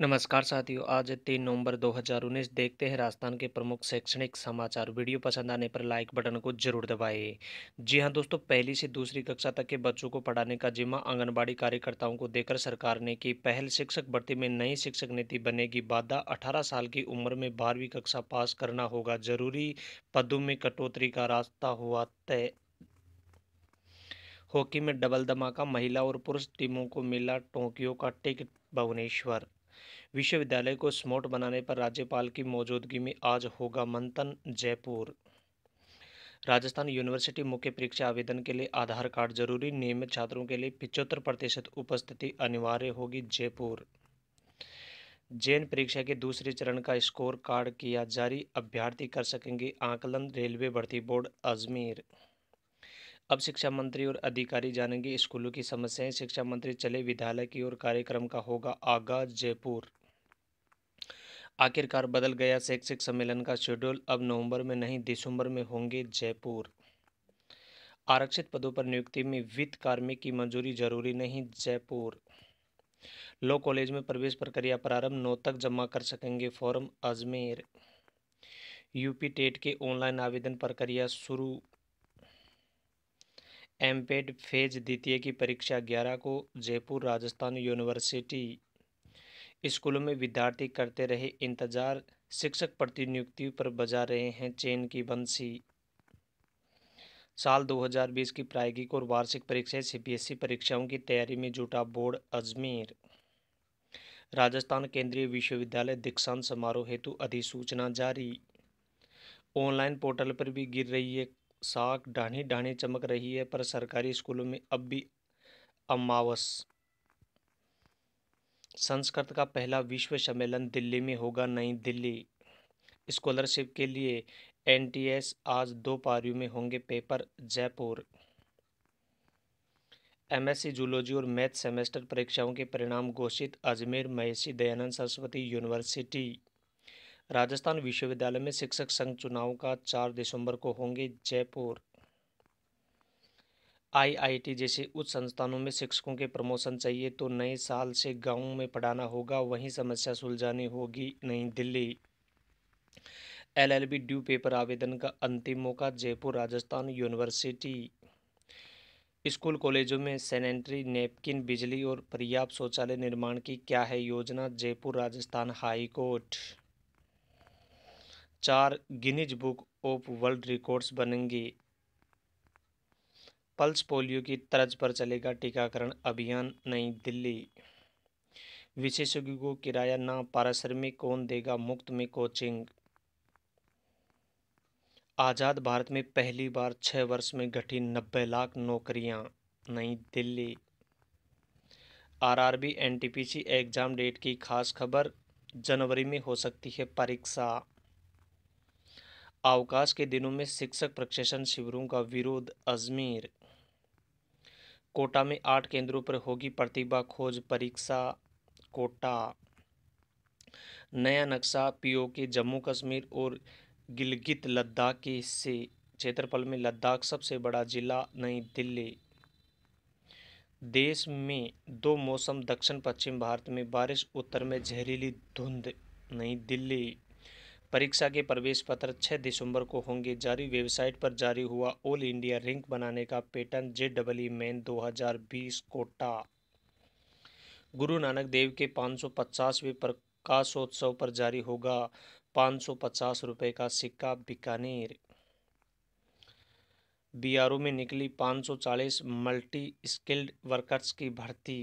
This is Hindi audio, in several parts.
नमस्कार साथियों आज तीन नवंबर 2019 देखते हैं राजस्थान के प्रमुख शैक्षणिक समाचार वीडियो पसंद आने पर लाइक बटन को जरूर दबाएं जी हां दोस्तों पहली से दूसरी कक्षा तक के बच्चों को पढ़ाने का जिम्मा आंगनबाड़ी कार्यकर्ताओं को देकर सरकार ने की पहल शिक्षक भर्ती में नई शिक्षक नीति बनेगी बाधा अठारह साल की उम्र में बारहवीं कक्षा पास करना होगा जरूरी पदों में कटौती का रास्ता हुआ तय हॉकी में डबल धमाका महिला और पुरुष टीमों को मिला टोक्यो का टिकट भुवनेश्वर विश्वविद्यालय को स्मोट बनाने पर राज्यपाल की मौजूदगी में आज होगा मंथन जयपुर राजस्थान यूनिवर्सिटी मुख्य परीक्षा आवेदन के लिए आधार कार्ड जरूरी नियमित छात्रों के लिए पिचहत्तर प्रतिशत उपस्थिति अनिवार्य होगी जयपुर जैन परीक्षा के दूसरे चरण का स्कोर कार्ड किया जारी अभ्यर्थी कर सकेंगे आकलन रेलवे भर्ती बोर्ड अजमेर अब शिक्षा मंत्री और अधिकारी जानेंगे स्कूलों की समस्याएं शिक्षा मंत्री चले विद्यालय की ओर कार्यक्रम का होगा आगाज जयपुर आखिरकार बदल गया शैक्षिक सम्मेलन का शेड्यूल अब नवंबर में नहीं दिसंबर में होंगे जयपुर आरक्षित पदों पर नियुक्ति में वित्त कार्मिक की मंजूरी जरूरी नहीं जयपुर लॉ कॉलेज में प्रवेश प्रक्रिया प्रारंभ नौ तक जमा कर सकेंगे फॉर्म अजमेर यूपी टेट के ऑनलाइन आवेदन प्रक्रिया शुरू एमपेड फेज द्वितीय की परीक्षा ग्यारह को जयपुर राजस्थान यूनिवर्सिटी स्कूलों में विद्यार्थी करते रहे इंतजार शिक्षक प्रतिनियुक्ति पर बजा रहे हैं चैन की बंसी साल 2020 की प्रायोगिक और वार्षिक परीक्षाएं सीबीएसई परीक्षाओं की तैयारी में जुटा बोर्ड अजमेर राजस्थान केंद्रीय विश्वविद्यालय दीक्षांत समारोह हेतु अधिसूचना जारी ऑनलाइन पोर्टल पर भी गिर रही है साख डाढ़ी डाढ़ी चमक रही है पर सरकारी स्कूलों में अब भी अमावस संस्कृत का पहला विश्व सम्मेलन दिल्ली में होगा नई दिल्ली स्कॉलरशिप के लिए एनटीएस आज दो पारियों में होंगे पेपर जयपुर एमएससी जूलॉजी और मैथ सेमेस्टर परीक्षाओं के परिणाम घोषित अजमेर महेशी दयानंद सरस्वती यूनिवर्सिटी राजस्थान विश्वविद्यालय में शिक्षक संघ चुनाव का चार दिसंबर को होंगे जयपुर आईआईटी जैसे उच्च संस्थानों में शिक्षकों के प्रमोशन चाहिए तो नए साल से गाँव में पढ़ाना होगा वहीं समस्या सुलझानी होगी नई दिल्ली एलएलबी ड्यू पेपर आवेदन का अंतिम मौका जयपुर राजस्थान यूनिवर्सिटी स्कूल कॉलेजों में सैनिटरी नेपकिन बिजली और पर्याप्त शौचालय निर्माण की क्या है योजना जयपुर राजस्थान हाईकोर्ट चार Guinness book of world records बनेंगे पल्स पोलियो की तर्ज पर चलेगा टीकाकरण अभियान नई दिल्ली विशेषज्ञों को किराया ना पारिश्रमिक कौन देगा मुफ्त में कोचिंग आज़ाद भारत में पहली बार छः वर्ष में घटी नब्बे लाख नौकरियां नई Delhi RRB NTPC exam date की खास खबर जनवरी में हो सकती है परीक्षा अवकाश के दिनों में शिक्षक प्रशिक्षण शिविरों का विरोध अजमेर कोटा में आठ केंद्रों पर होगी प्रतिभा खोज परीक्षा कोटा नया नक्शा पीओ के जम्मू कश्मीर और गिलगित लद्दाख के हिस्से क्षेत्रफल में लद्दाख सबसे बड़ा जिला नई दिल्ली देश में दो मौसम दक्षिण पश्चिम भारत में बारिश उत्तर में जहरीली धुंध नई दिल्ली परीक्षा के प्रवेश पत्र 6 दिसंबर को होंगे जारी वेबसाइट पर जारी हुआ ऑल इंडिया रिंक बनाने का pattern J double main 2020 Kota Guru Nanak देव के 550वें प्रकाशोत्सव पर जारी होगा 550 रुपए का सिक्का बीकानेर बीआरओ में निकली 540 मल्टी स्किल्ड वर्कर्स की भर्ती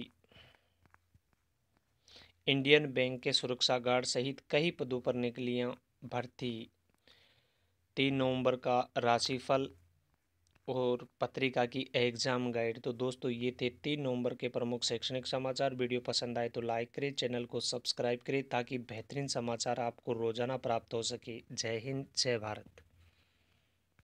इंडियन बैंक के सुरक्षा गार्ड सहित कई पदों पर निकलियां भर्ती तीन नवंबर का राशिफल और पत्रिका की एग्ज़ाम गाइड तो दोस्तों ये थे तीन नवंबर के प्रमुख शैक्षणिक समाचार वीडियो पसंद आए तो लाइक करें चैनल को सब्सक्राइब करें ताकि बेहतरीन समाचार आपको रोज़ाना प्राप्त हो सके जय हिंद जय भारत